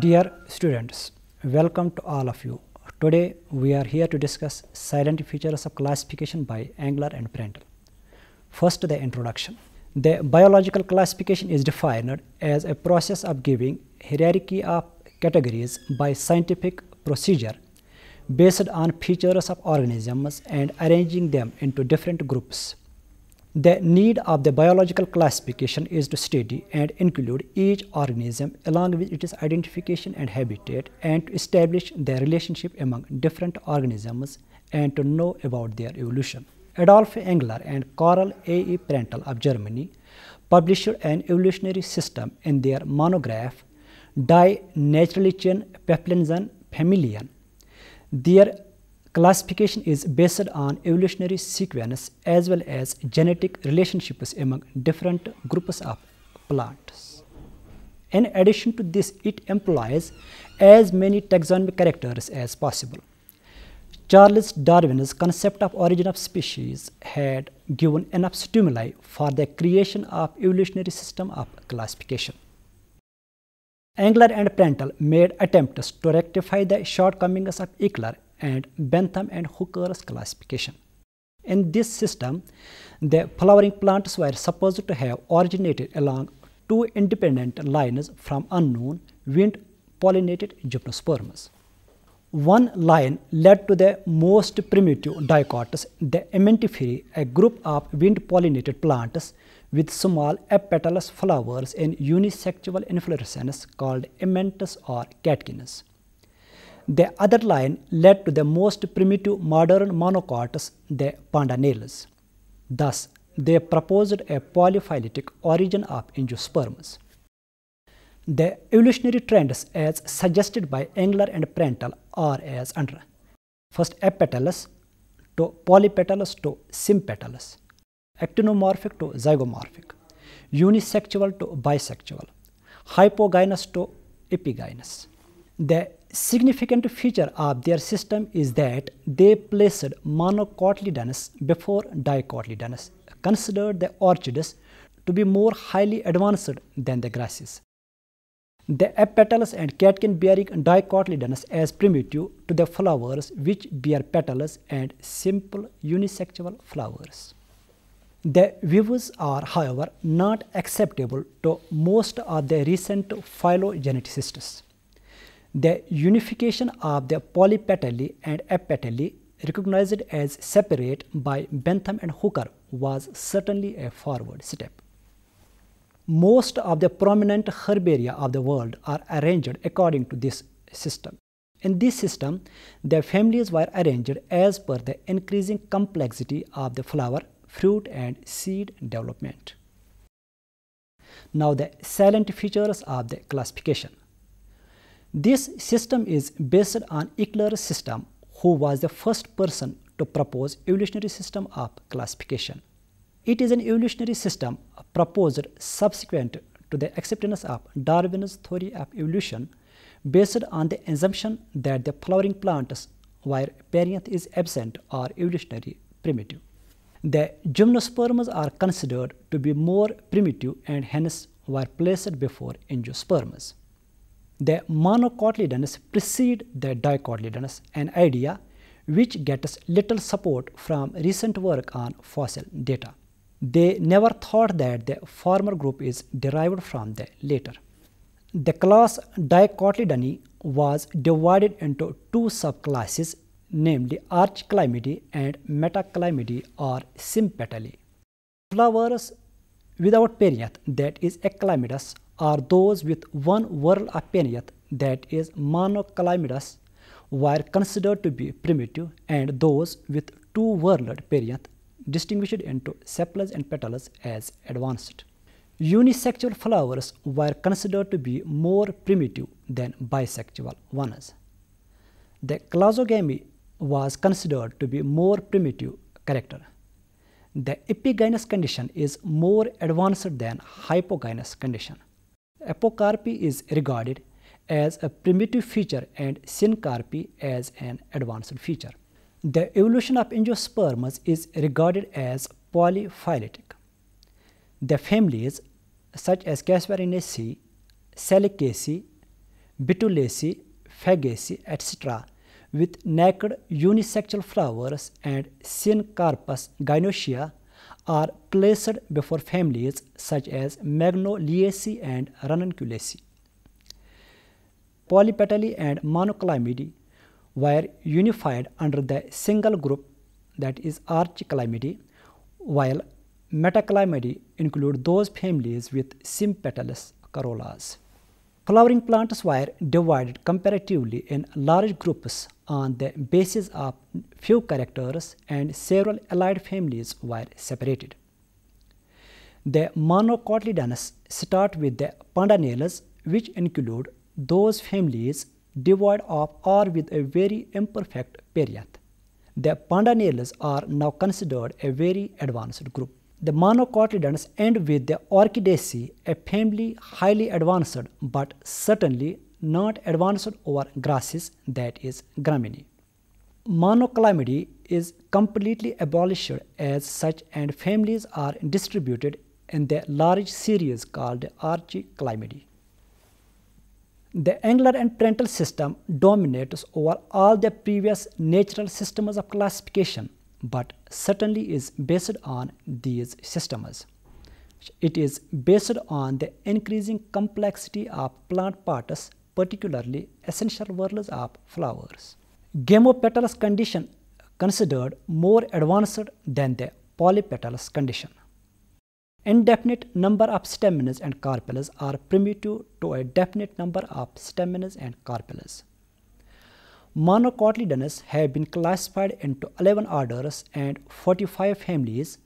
Dear students, welcome to all of you. Today we are here to discuss silent features of classification by Angler and parental. First the introduction. The biological classification is defined as a process of giving hierarchy of categories by scientific procedure based on features of organisms and arranging them into different groups. The need of the biological classification is to study and include each organism along with its identification and habitat and to establish the relationship among different organisms and to know about their evolution. Adolf Engler and Karl A. E. Prentl of Germany published an evolutionary system in their monograph Die Naturlichen Peplinsen Familien. Their Classification is based on evolutionary sequence as well as genetic relationships among different groups of plants. In addition to this, it employs as many taxonomic characters as possible. Charles Darwin's concept of origin of species had given enough stimuli for the creation of evolutionary system of classification. Engler and Prandtl made attempts to rectify the shortcomings of Engler and Bentham and Hooker's classification. In this system, the flowering plants were supposed to have originated along two independent lines from unknown wind pollinated gymnosperms. One line led to the most primitive dicots, the Amentiferae, a group of wind pollinated plants with small apetalous flowers in unisexual inflorescence called amentus or catkins. The other line led to the most primitive modern monocots, the Pandanales. Thus, they proposed a polyphyletic origin of angiosperms. The evolutionary trends as suggested by Engler and Prandtl are as under. First apetalous to polypetalous to sympetalous; actinomorphic to zygomorphic, unisexual to bisexual, hypogynous to epigynous. The significant feature of their system is that they placed monocotyledons before dicotyledons, considered the orchids to be more highly advanced than the grasses. The petals and catkin bearing dicotyledons as primitive to the flowers which bear petals and simple unisexual flowers. The views are, however, not acceptable to most of the recent phylogeneticists. The unification of the polypetally and epipetally, recognized as separate by Bentham and Hooker, was certainly a forward step. Most of the prominent herbaria of the world are arranged according to this system. In this system, the families were arranged as per the increasing complexity of the flower, fruit and seed development. Now the salient features of the classification. This system is based on Eckler's system, who was the first person to propose evolutionary system of classification. It is an evolutionary system proposed subsequent to the acceptance of Darwin's theory of evolution based on the assumption that the flowering plants where parent is absent are evolutionary primitive. The gymnosperms are considered to be more primitive and hence were placed before angiosperms. The monocotyledons precede the dicotyledons, an idea which gets little support from recent work on fossil data. They never thought that the former group is derived from the later. The class Dicotyledony was divided into two subclasses, namely Archclimidae and Metaclimidae or Sympetale. Flowers without perianth, that is, Eclamidus, are those with one whorl appenate that is monochlamydus were considered to be primitive and those with two whorled perianth distinguished into sepals and petals as advanced. Unisexual flowers were considered to be more primitive than bisexual ones. The clazogamy was considered to be more primitive character. The epigynous condition is more advanced than hypogynous condition apocarpy is regarded as a primitive feature and syncarpy as an advanced feature. The evolution of angiosperms is regarded as polyphyletic. The families such as Casparinaceae, Salicaceae, Betulaceae, Fagaceae, etc. with naked unisexual flowers and Syncarpus gynoecia are placed before families such as Magnoliaceae and Ranunculaceae, Polypetalae and Monoclimidae were unified under the single group that is Archiclimidae, while Metaclimidae include those families with sympetalous corollas. Flowering plants were divided comparatively in large groups on the basis of few characters and several allied families were separated. The monocotyledons start with the Pandanales, which include those families devoid of or with a very imperfect perianth. The Pandanales are now considered a very advanced group. The monocotyledons end with the Orchidaceae, a family highly advanced but certainly not advanced over grasses that is Gramini. Monoclymedy is completely abolished as such and families are distributed in the large series called Archiclymedy. The angular and parental system dominates over all the previous natural systems of classification but certainly is based on these systems. It is based on the increasing complexity of plant parts, particularly essential whorls of flowers. Gamopetalous condition considered more advanced than the polypetalous condition. Indefinite number of stamens and carpels are primitive to a definite number of stamens and carpels. Monocotyledons have been classified into 11 orders and 45 families,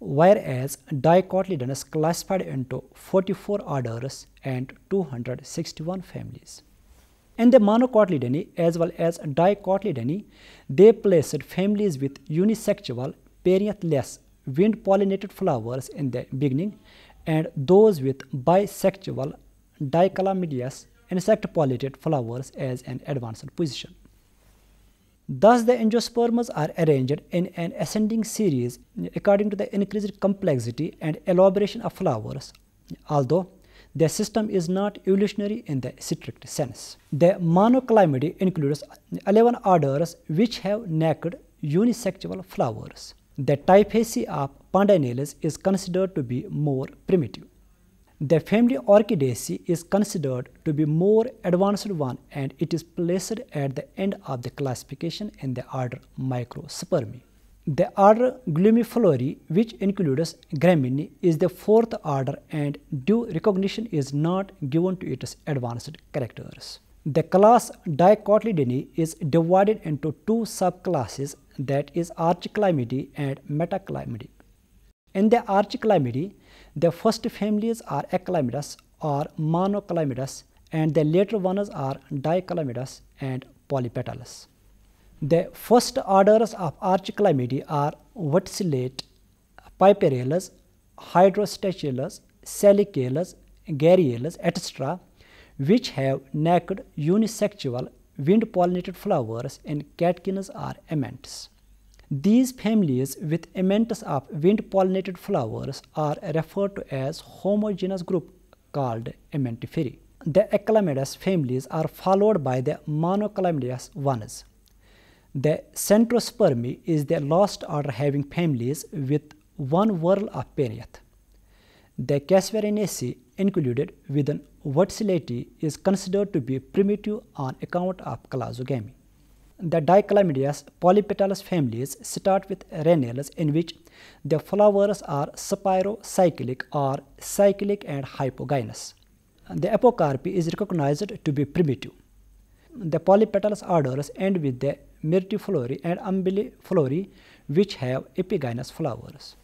whereas dicotyledons classified into 44 orders and 261 families. In the monocotyledony as well as dicotyledony, they placed families with unisexual, perianthless, wind-pollinated flowers in the beginning and those with bisexual, dichlamydous, insect-pollinated flowers as an advanced position. Thus, the angiosperms are arranged in an ascending series according to the increased complexity and elaboration of flowers, although their system is not evolutionary in the strict sense. The monoclymedy includes 11 orders which have naked unisexual flowers. The typhaceae of Pandanales is considered to be more primitive. The family Orchidaceae is considered to be more advanced one and it is placed at the end of the classification in the order Microspermi. The order Glumiflorae, which includes Gramini, is the fourth order and due recognition is not given to its advanced characters. The class Dicotyledoneae is divided into two subclasses that is Archiclimidae and Metaclimidae. In the Archiclimidae, the first families are acalymidas or monocalymidas and the later ones are dicalymidas and polypetalus. The first orders of archicalamidae are verticillate, piperales, hydrostachylas, salicalas, garriolas, etc., which have naked unisexual wind pollinated flowers and catkins are amentes. These families with amentes of wind-pollinated flowers are referred to as homogeneous group called amentiferi. The Acclamidus families are followed by the Monoclamidus ones. The Centrospermi is the last order having families with one whorl of perianth. The Casverinaceae included within verticillate is considered to be primitive on account of clasogamy. The dichlamydias polypetalous families start with renals in which the flowers are spirocyclic or cyclic and hypogynous. The apocarpy is recognized to be primitive. The polypetalous orders end with the myrtiflori and umbelliflori which have epigynous flowers.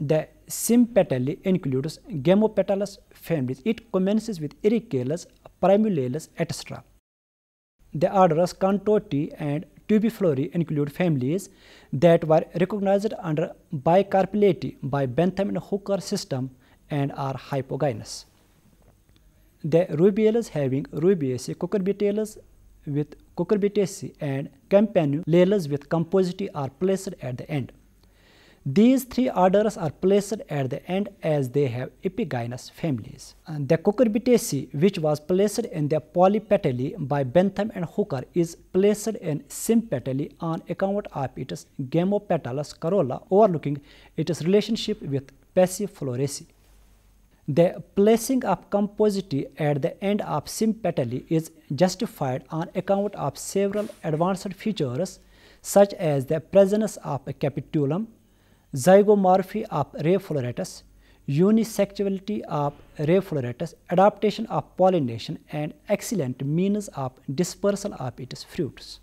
The sympetally includes gamopetalous families. It commences with ericalas, primulalas, etc. The orders Contorti and Tubiflori include families that were recognized under bicarpellati by Bentham and Hooker system and are hypogynous. The rubiales having rubiaceae cucurbitales with cucurbitaceae and campanulales with compositae are placed at the end. These three orders are placed at the end as they have epigynous families. And the Cucurbitaceae, which was placed in the polypetally by Bentham and Hooker, is placed in sympetally on account of its gamopetalous corolla overlooking its relationship with passifloraceae. The placing of compositae at the end of sympetally is justified on account of several advanced features such as the presence of a capitulum, zygomorphy of ray floretus, unisexuality of ray floretus, adaptation of pollination and excellent means of dispersal of its fruits.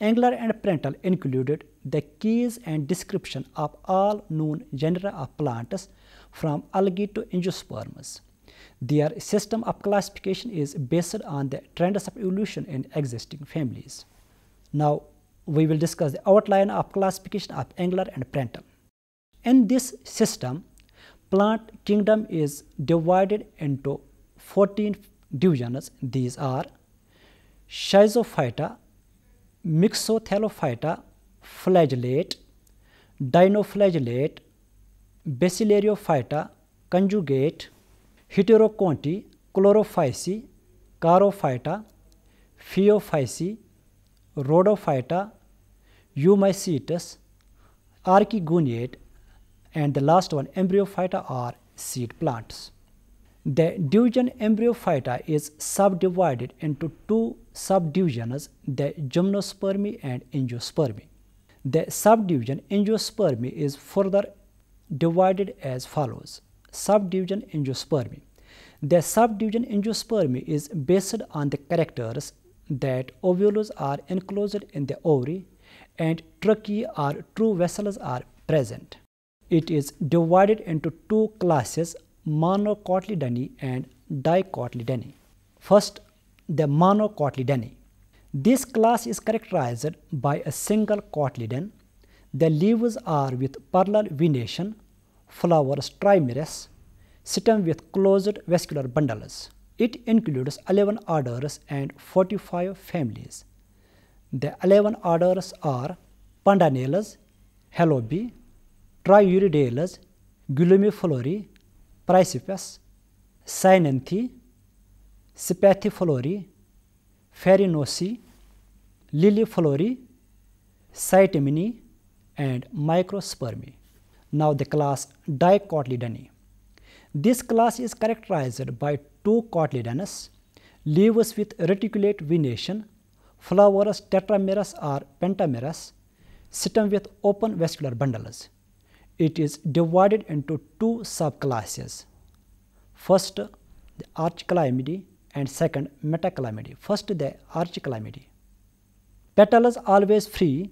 Angler and Prentl included the keys and description of all known genera of plants from algae to angiosperms. Their system of classification is based on the trends of evolution in existing families. Now, we will discuss the outline of classification of Engler and Prentl. In this system, plant kingdom is divided into 14 divisions. These are Schizophyta, Mixothelophyta, Flagellate, Dinoflagellate, Basilaryophyta, Conjugate, Heteroconti, Chlorophyce, Charophyta, Pheophysi, Rhodophyta, Eumacetus, Archegoniate, and the last one embryophyta are seed plants. The division embryophyta is subdivided into two subdivisions, the gymnospermy and angiospermy. The subdivision angiospermy is further divided as follows. Subdivision angiospermy. The subdivision angiospermy is based on the characters that ovules are enclosed in the ovary and trachea or true vessels are present. It is divided into two classes monocotyledony and dicotyledony. First, the monocotyledony. This class is characterized by a single cotyledon. The leaves are with parallel venation, flowers trimerous, stem with closed vascular bundles. It includes 11 orders and 45 families. The 11 orders are Pandanelles, Halobi, traiuridelas, glomerulopathy, precipice, synanthe, spathiflori, farinosi, liliflori, cytomini, and microspermy. Now the class dicotyledony. This class is characterized by two cotyledons, leaves with reticulate venation, flowers tetramerous or pentamerous, stem with open vascular bundles it is divided into two subclasses. First, the archiclimidae and second, metaclimidae. First, the archiclimidae. Petals always free.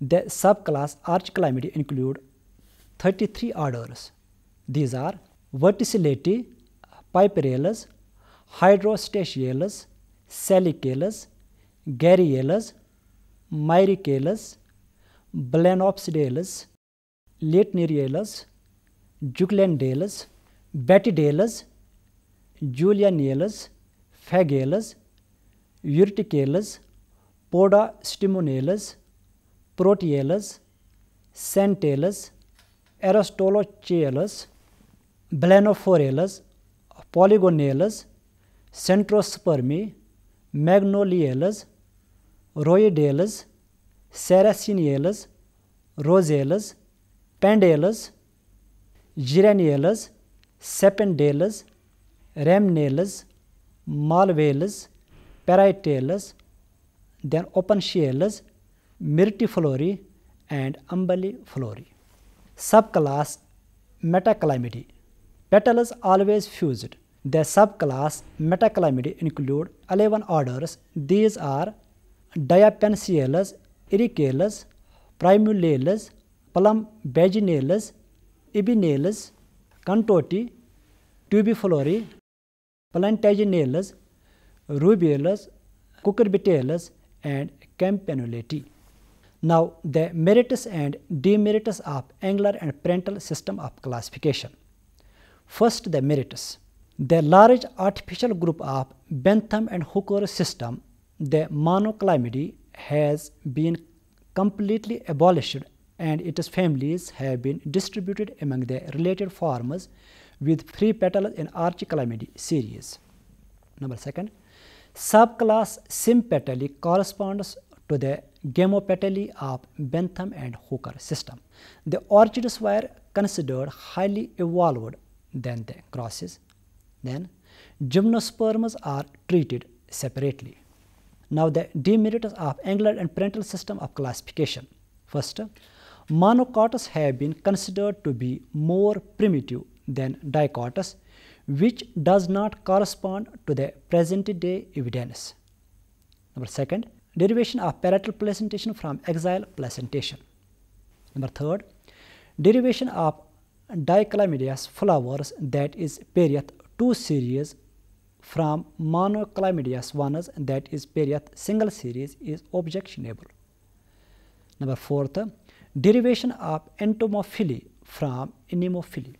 The subclass archiclimidae include 33 orders. These are verticillate, piperales, hydrostachiales, salicales, garielas, myricalas, blenopsidales, Leitnerielas, Juklandelas, Batidelas, Julianelas, Fagelas, Urticalas, Podastimonelas, Proteales, Santelas, Aristolochealas, Blenophorelas, Polygonales, Centrospermi, Magnolielas, Roidelas, Saracinelas, Rosales. Pandaelas, Giranelas, Sependaelas, Ramnelas, Malvelas, Paritelas, then Openshealas, Myrtiflori and Umbelliflori. Subclass Metaclymide. Petals always fused. The subclass Metaclymide include 11 orders. These are Diapensialas, Ericalas, Primulalas, plum vaginalis, ibinalis, contorti, tubiflori, plantaginalis, rubialis, cucurbitalis, and campanulati. Now, the merits and demerits of angular and parental system of classification. First, the merits. The large artificial group of Bentham and Hooker system, the monoclimidy, has been completely abolished and its families have been distributed among the related farmers, with three petals in Archicalamidae series. Number second, subclass Sympetali corresponds to the Gamopetali of Bentham and Hooker system. The orchids were considered highly evolved than the crosses. Then, gymnosperms are treated separately. Now, the demerits of angular and parental system of classification. First, Monocots have been considered to be more primitive than dicots, which does not correspond to the present day evidence. Number second, derivation of parietal placentation from exile placentation. Number third, derivation of dichlamydias flowers that is periath 2 series from monoclamydias vanus that is periath single series is objectionable. Number fourth, derivation of entomophily from anemophily.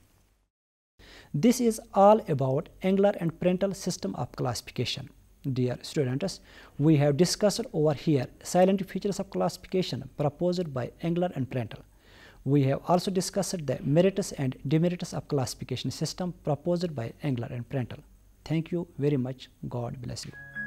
This is all about angular and parental system of classification. Dear students, we have discussed over here silent features of classification proposed by Engler and parental. We have also discussed the merits and demerits of classification system proposed by Engler and parental. Thank you very much. God bless you.